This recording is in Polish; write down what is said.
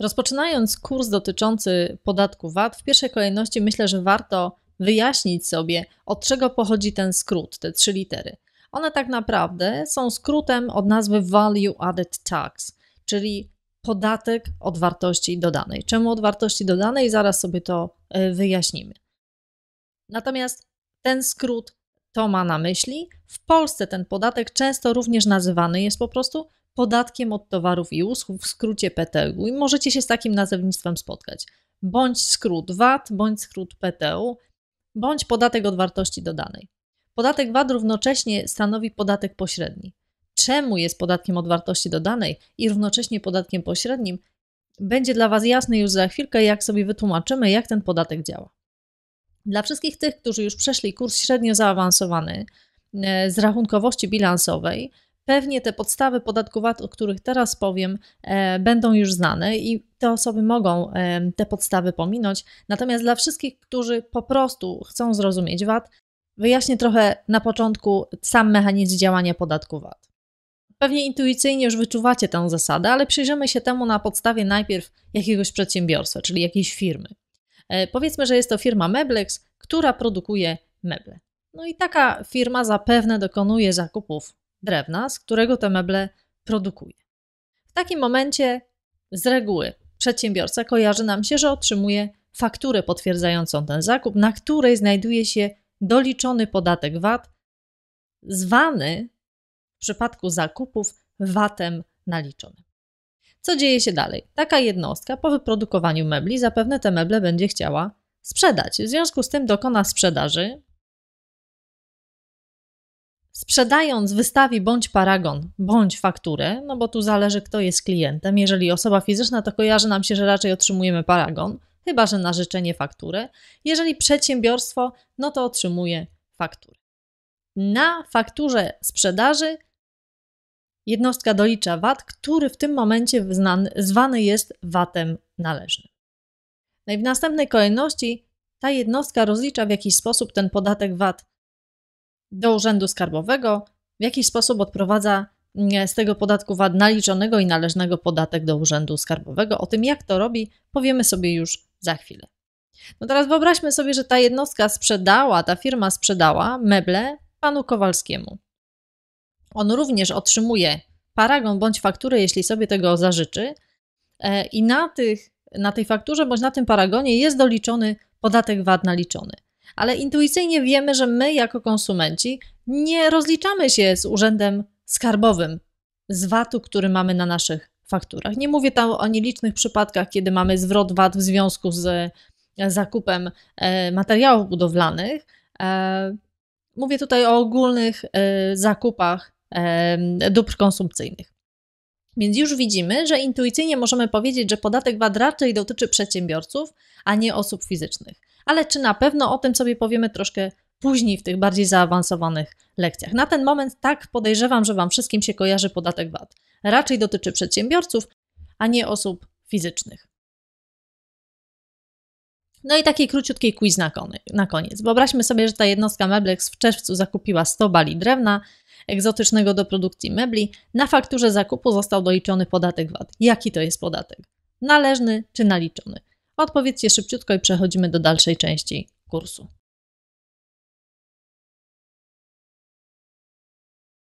Rozpoczynając kurs dotyczący podatku VAT, w pierwszej kolejności myślę, że warto wyjaśnić sobie, od czego pochodzi ten skrót, te trzy litery. One tak naprawdę są skrótem od nazwy Value Added Tax, czyli podatek od wartości dodanej. Czemu od wartości dodanej? Zaraz sobie to e, wyjaśnimy. Natomiast ten skrót to ma na myśli. W Polsce ten podatek często również nazywany jest po prostu podatkiem od towarów i usług, w skrócie PTU. I możecie się z takim nazewnictwem spotkać. Bądź skrót VAT, bądź skrót PTU, bądź podatek od wartości dodanej. Podatek VAT równocześnie stanowi podatek pośredni. Czemu jest podatkiem od wartości dodanej i równocześnie podatkiem pośrednim, będzie dla Was jasne już za chwilkę, jak sobie wytłumaczymy, jak ten podatek działa. Dla wszystkich tych, którzy już przeszli kurs średnio zaawansowany e, z rachunkowości bilansowej, Pewnie te podstawy podatku VAT, o których teraz powiem, e, będą już znane i te osoby mogą e, te podstawy pominąć. Natomiast dla wszystkich, którzy po prostu chcą zrozumieć VAT, wyjaśnię trochę na początku sam mechanizm działania podatku VAT. Pewnie intuicyjnie już wyczuwacie tę zasadę, ale przyjrzymy się temu na podstawie najpierw jakiegoś przedsiębiorstwa, czyli jakiejś firmy. E, powiedzmy, że jest to firma Meblex, która produkuje meble. No i taka firma zapewne dokonuje zakupów drewna, z którego te meble produkuje. W takim momencie z reguły przedsiębiorca kojarzy nam się, że otrzymuje fakturę potwierdzającą ten zakup, na której znajduje się doliczony podatek VAT, zwany w przypadku zakupów VAT-em naliczonym. Co dzieje się dalej? Taka jednostka po wyprodukowaniu mebli zapewne te meble będzie chciała sprzedać. W związku z tym dokona sprzedaży Sprzedając wystawi bądź paragon, bądź fakturę, no bo tu zależy kto jest klientem. Jeżeli osoba fizyczna, to kojarzy nam się, że raczej otrzymujemy paragon, chyba że na życzenie fakturę. Jeżeli przedsiębiorstwo, no to otrzymuje fakturę. Na fakturze sprzedaży jednostka dolicza VAT, który w tym momencie znany, zwany jest VAT-em należnym. No i w następnej kolejności ta jednostka rozlicza w jakiś sposób ten podatek VAT do Urzędu Skarbowego, w jakiś sposób odprowadza mm, z tego podatku VAT naliczonego i należnego podatek do Urzędu Skarbowego. O tym, jak to robi, powiemy sobie już za chwilę. No teraz wyobraźmy sobie, że ta jednostka sprzedała, ta firma sprzedała meble panu Kowalskiemu. On również otrzymuje paragon bądź fakturę, jeśli sobie tego zażyczy, e, i na, tych, na tej fakturze bądź na tym paragonie jest doliczony podatek VAT naliczony ale intuicyjnie wiemy, że my jako konsumenci nie rozliczamy się z urzędem skarbowym, z VAT-u, który mamy na naszych fakturach. Nie mówię tam o nielicznych przypadkach, kiedy mamy zwrot VAT w związku z e, zakupem e, materiałów budowlanych. E, mówię tutaj o ogólnych zakupach dóbr konsumpcyjnych. Więc już widzimy, że intuicyjnie możemy powiedzieć, że podatek VAT raczej dotyczy przedsiębiorców, a nie osób fizycznych ale czy na pewno o tym sobie powiemy troszkę później w tych bardziej zaawansowanych lekcjach. Na ten moment tak podejrzewam, że Wam wszystkim się kojarzy podatek VAT. Raczej dotyczy przedsiębiorców, a nie osób fizycznych. No i takiej króciutkiej quiz na, na koniec. Wyobraźmy sobie, że ta jednostka Meblex w czerwcu zakupiła 100 bali drewna egzotycznego do produkcji mebli. Na fakturze zakupu został doliczony podatek VAT. Jaki to jest podatek? Należny czy naliczony? Odpowiedzcie szybciutko i przechodzimy do dalszej części kursu.